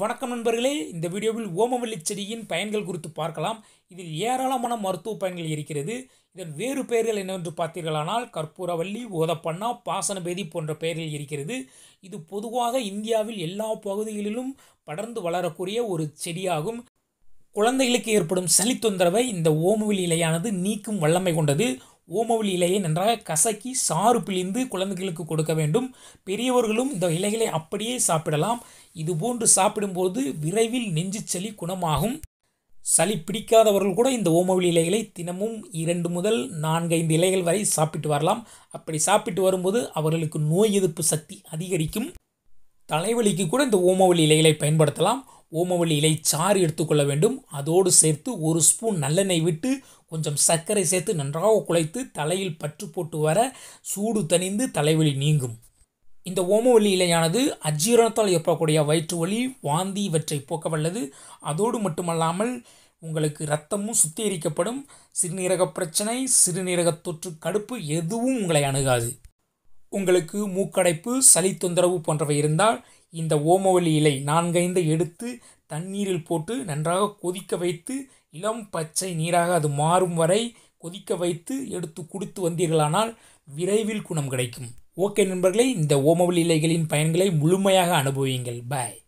வணக்கம் நண்பர்களே இந்த வீடியோவில் ஓமவல்லி செடியின் பயன்கள் குறித்து பார்க்கலாம் இதில் ஏராளமான மருத்துவ பயன்கள் இருக்கிறது இதன் வேறு பெயர்கள் என்னவென்று பார்த்தீர்களானால் கற்பூரவல்லி ஓதப்பண்ணா பாசனபேதி போன்ற பெயர்கள் இருக்கிறது இது பொதுவாக இந்தியாவில் எல்லா பகுதிகளிலும் படர்ந்து வளரக்கூடிய ஒரு செடியாகும் குழந்தைகளுக்கு ஏற்படும் சளி தொந்தரவை இந்த ஓமவில் இலையானது நீக்கும் வல்லமை கொண்டது ஓமவுல் இலையை நன்றாக கசக்கி சாறு பிழிந்து குழந்தைகளுக்கு கொடுக்க வேண்டும் பெரியவர்களும் இந்த இலைகளை அப்படியே சாப்பிடலாம் இதுபோன்று சாப்பிடும்போது விரைவில் நெஞ்சு சளி குணமாகும் சளி பிடிக்காதவர்கள் கூட இந்த ஓமவில் இலைகளை தினமும் இரண்டு முதல் நான்கைந்து இலைகள் வரை சாப்பிட்டு வரலாம் அப்படி சாப்பிட்டு வரும்போது அவர்களுக்கு நோய் எதிர்ப்பு சக்தி அதிகரிக்கும் தலைவலிக்கு கூட இந்த ஓமவில் இலைகளை பயன்படுத்தலாம் ஓமவள்ளி இலை சாறு எடுத்துக்கொள்ள வேண்டும் அதோடு சேர்த்து ஒரு ஸ்பூன் நல்லெண்ணெய் விட்டு கொஞ்சம் சர்க்கரை சேர்த்து நன்றாக குழைத்து தலையில் பற்று போட்டு வர சூடு தணிந்து தலைவலி நீங்கும் இந்த ஓமவல்லி இலையானது அஜீரணத்தால் ஏற்படக்கூடிய வயிற்று வலி வாந்தி இவற்றை போக்க வல்லது அதோடு மட்டுமல்லாமல் உங்களுக்கு ரத்தமும் சுத்திகரிக்கப்படும் சிறுநீரக பிரச்சனை சிறுநீரக தொற்று கடுப்பு எதுவும் உங்களை அணுகாது உங்களுக்கு மூக்கடைப்பு சளி தொந்தரவு போன்றவை இருந்தால் இந்த ஓமவல்லி இலை நான்கைந்து எடுத்து தண்ணீரில் போட்டு நன்றாக கொதிக்க வைத்து இளம் பச்சை நீராக அது மாறும் வரை கொதிக்க வைத்து எடுத்து குடித்து வந்தீர்களானால் விரைவில் குணம் கிடைக்கும் ஓகே நண்பர்களே இந்த ஓமவல்லி இலைகளின் பயன்களை முழுமையாக அனுபவியுங்கள் பாய்